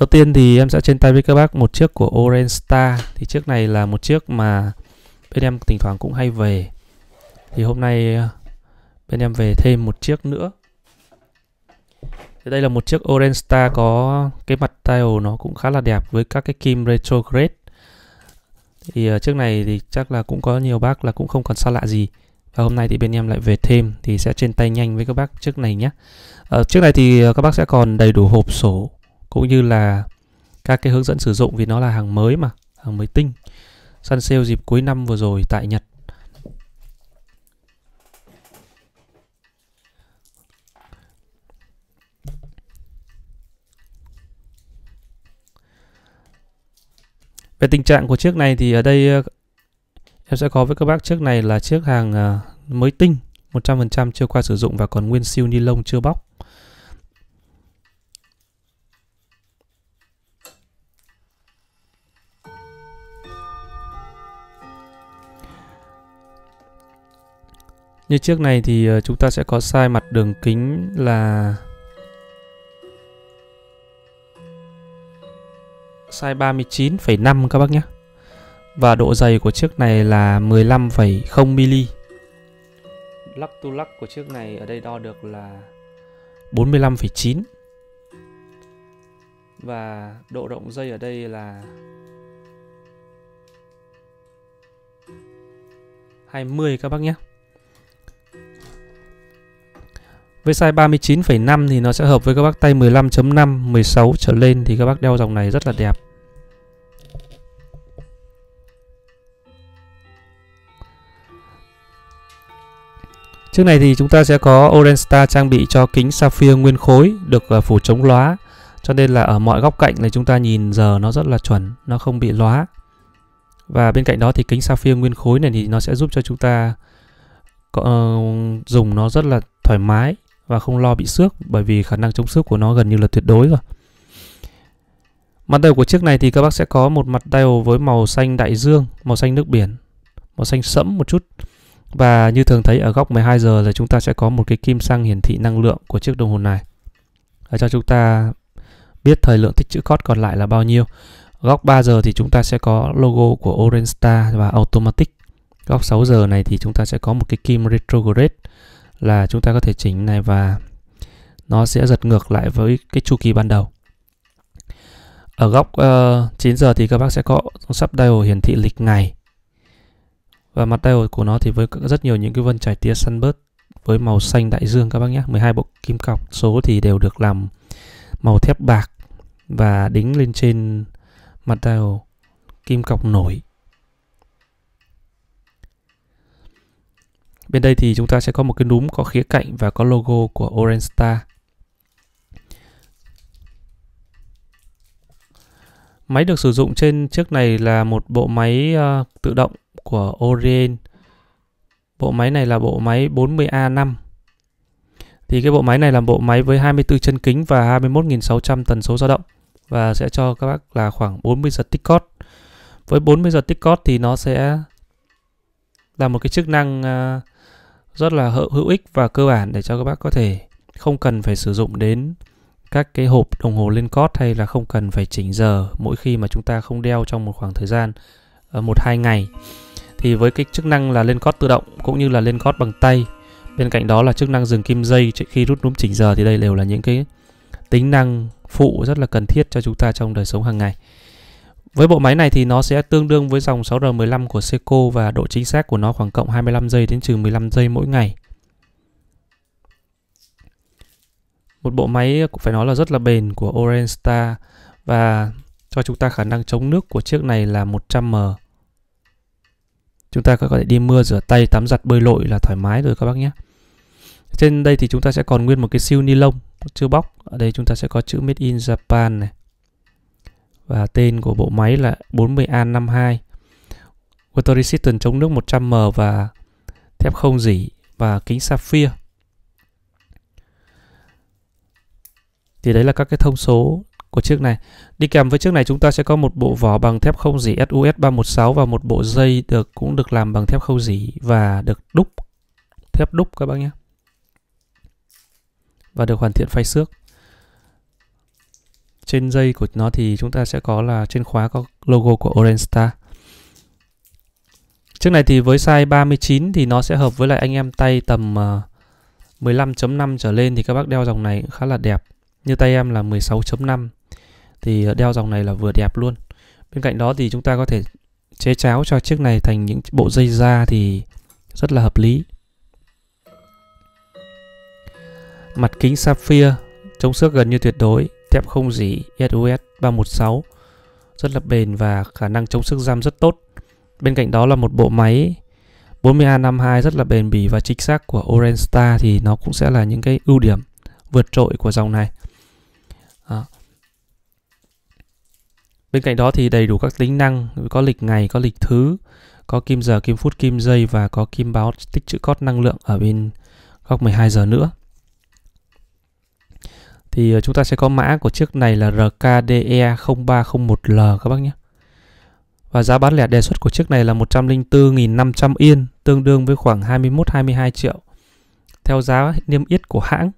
Đầu tiên thì em sẽ trên tay với các bác một chiếc của Orange Star Thì chiếc này là một chiếc mà bên em thỉnh thoảng cũng hay về Thì hôm nay ờ, bên em về thêm một chiếc nữa Thì đây là một chiếc Orange Star có cái mặt tile nó cũng khá là đẹp với các cái kim retrograde Thì ờ, chiếc này thì chắc là cũng có nhiều bác là cũng không còn xa lạ gì và hôm nay thì bên em lại về thêm thì sẽ trên tay nhanh với các bác chiếc này nhé. À, chiếc này thì các bác sẽ còn đầy đủ hộp sổ cũng như là các cái hướng dẫn sử dụng vì nó là hàng mới mà hàng mới tinh săn sale dịp cuối năm vừa rồi tại Nhật Về tình trạng của chiếc này thì ở đây ờ, em sẽ có với các bác chiếc này là chiếc hàng ờ, mới tinh 100% chưa qua sử dụng và còn nguyên siêu ni lông chưa bóc Như chiếc này thì ờ, chúng ta sẽ có size mặt đường kính là size 39,5 các bác nhé. Và độ dày của chiếc này là 15,0mm. Lắc tu lắc của chiếc này ở đây đo được là 45,9 và độ động dây ở đây là 20 các bác nhé. với size 39,5 thì nó sẽ hợp với các bác tay 15.5, 16 trở lên thì các bác đeo dòng này rất là đẹp. Trước này thì chúng ta sẽ có Orange Star trang bị cho kính sapphire nguyên khối được à, phủ chống lóa cho nên là ở mọi góc cạnh này chúng ta nhìn giờ nó rất là chuẩn, nó không bị lóa. Và bên cạnh đó thì kính sapphire nguyên khối này thì nó sẽ giúp cho chúng ta có, uh, dùng nó rất là thoải mái và không lo bị xước bởi vì khả năng chống xước của nó gần như là tuyệt đối rồi. Mặt đầu của chiếc này thì các bác sẽ có một mặt dial với màu xanh đại dương, màu xanh nước biển, màu xanh sẫm một chút. Và như thường thấy ở góc 12 giờ là chúng ta sẽ có một cái kim sang hiển thị năng lượng của chiếc đồng hồ này. Để cho chúng ta biết thời lượng tích trữ cốt còn lại là bao nhiêu. Góc 3 giờ thì chúng ta sẽ có logo của Orange Star và Automatic. Góc 6 giờ này thì chúng ta sẽ có một cái kim retrograde là chúng ta có thể chỉnh này và nó sẽ giật ngược lại với cái chu kỳ ban đầu ở góc uh, ờ, 9 giờ thì các bác sẽ có sắp dial hiển thị lịch ngày và mặt dial của nó thì với rất nhiều những cái vân trải tia sunburst với màu xanh đại dương các bác nhé 12 bộ kim cọc số thì đều được làm màu thép bạc và đính lên trên mặt dial kim cọc nổi Bên đây thì chúng ta sẽ có một cái núm có khía cạnh và có logo của Orange Star. Máy được sử dụng trên chiếc này là một bộ máy uh, tự động của Orient. Bộ máy này là bộ máy 40A5. Thì cái bộ máy này là bộ máy với 24 chân kính và 21.600 tần số dao động và sẽ cho các bác là khoảng 40 giật tích cót. Với 40 giật tích cót thì nó sẽ là một cái chức năng uh, rất là hữu ích và cơ bản để cho các bác có thể không cần phải sử dụng đến các cái hộp đồng hồ lên cót hay là không cần phải chỉnh giờ mỗi khi mà chúng ta không đeo trong một khoảng thời gian ờ, một hai ngày thì với cái chức năng là lên cót tự động cũng như là lên cót bằng tay bên cạnh đó là chức năng dừng kim dây khi rút núm chỉnh giờ thì đây đều là những cái tính năng phụ rất là cần thiết cho chúng ta trong đời sống hàng ngày với bộ máy này thì nó sẽ tương đương với dòng 6R15 của Seiko và độ chính xác của nó khoảng cộng 25 giây đến trừ 15 giây mỗi ngày. Một bộ máy cũng phải nói là rất là bền của Orange Star và cho chúng ta khả năng chống nước của chiếc này là 100M. Chúng ta có thể đi mưa rửa tay, tắm giặt, bơi lội là thoải mái rồi các bác nhé. Trên đây thì chúng ta sẽ còn nguyên một cái siêu ni lông chưa bóc. Ở đây chúng ta sẽ có chữ Made in Japan này và tên của bộ máy là 40A52 water resistant chống nước 100M và thép không dỉ và kính sapphire thì đấy là các cái thông số của chiếc này đi kèm với chiếc này chúng ta sẽ có một bộ vỏ bằng thép không dỉ SUS 316 và một bộ dây được cũng được làm bằng thép không dỉ và được đúc thép đúc các bác nhé và được hoàn thiện phay xước trên dây của nó thì chúng ta sẽ có là trên khóa có logo của Orange Star Chiếc này thì với size 39 thì nó sẽ hợp với lại anh em tay tầm 15.5 ờ, trở lên thì các bác đeo dòng này khá là đẹp. Như tay em là 16.5 thì ờ, đeo dòng này là vừa đẹp luôn. Bên cạnh đó thì chúng ta có thể chế cháo cho chiếc này thành những bộ dây da thì rất là hợp lý. Mặt kính sapphire chống xước gần như tuyệt đối thép không dỉ ESUS 316 rất là bền và khả năng chống sức giam rất tốt. Bên cạnh đó là một bộ máy 40A52 rất là bền bỉ và chính xác của Orange Star thì nó cũng sẽ là những cái ưu điểm vượt trội của dòng này. À. Bên cạnh đó thì đầy đủ các tính năng, có lịch ngày, có lịch thứ, có kim giờ, kim phút, kim giây và có kim báo tích trữ cót năng lượng ở bên góc 12 giờ nữa thì ờ, chúng ta sẽ có mã của chiếc này là RKDE0301L các bác nhé. Và giá bán lẻ đề xuất của chiếc này là 104.500 yên, tương đương với khoảng 21-22 triệu. Theo giá niêm yết của hãng,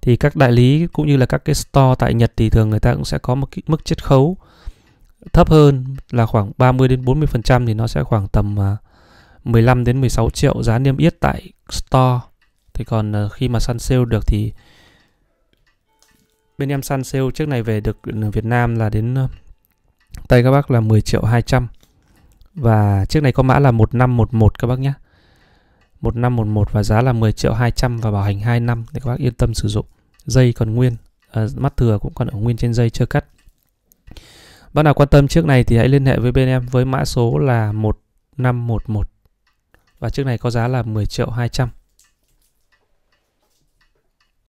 thì các đại lý cũng như là các cái store tại Nhật thì thường người ta cũng sẽ có một cái mức chiết khấu thấp hơn là khoảng 30 đến 40% thì nó sẽ khoảng tầm 15 ờ, đến 16 triệu giá niêm yết tại store. Thì còn ờ, khi mà săn sale được thì bên em săn sale chiếc này về được ừ, Việt Nam là đến ờ, tay các bác là 10 triệu 200 và chiếc này có mã là 1511 các bác nhé 1511 và giá là 10 triệu 200 và bảo hành 2 năm để các bác yên tâm sử dụng dây còn nguyên à, mắt thừa cũng còn ở nguyên trên dây chưa cắt bác nào quan tâm chiếc này thì hãy liên hệ với bên em với mã số là 1511 và chiếc này có giá là 10 triệu 200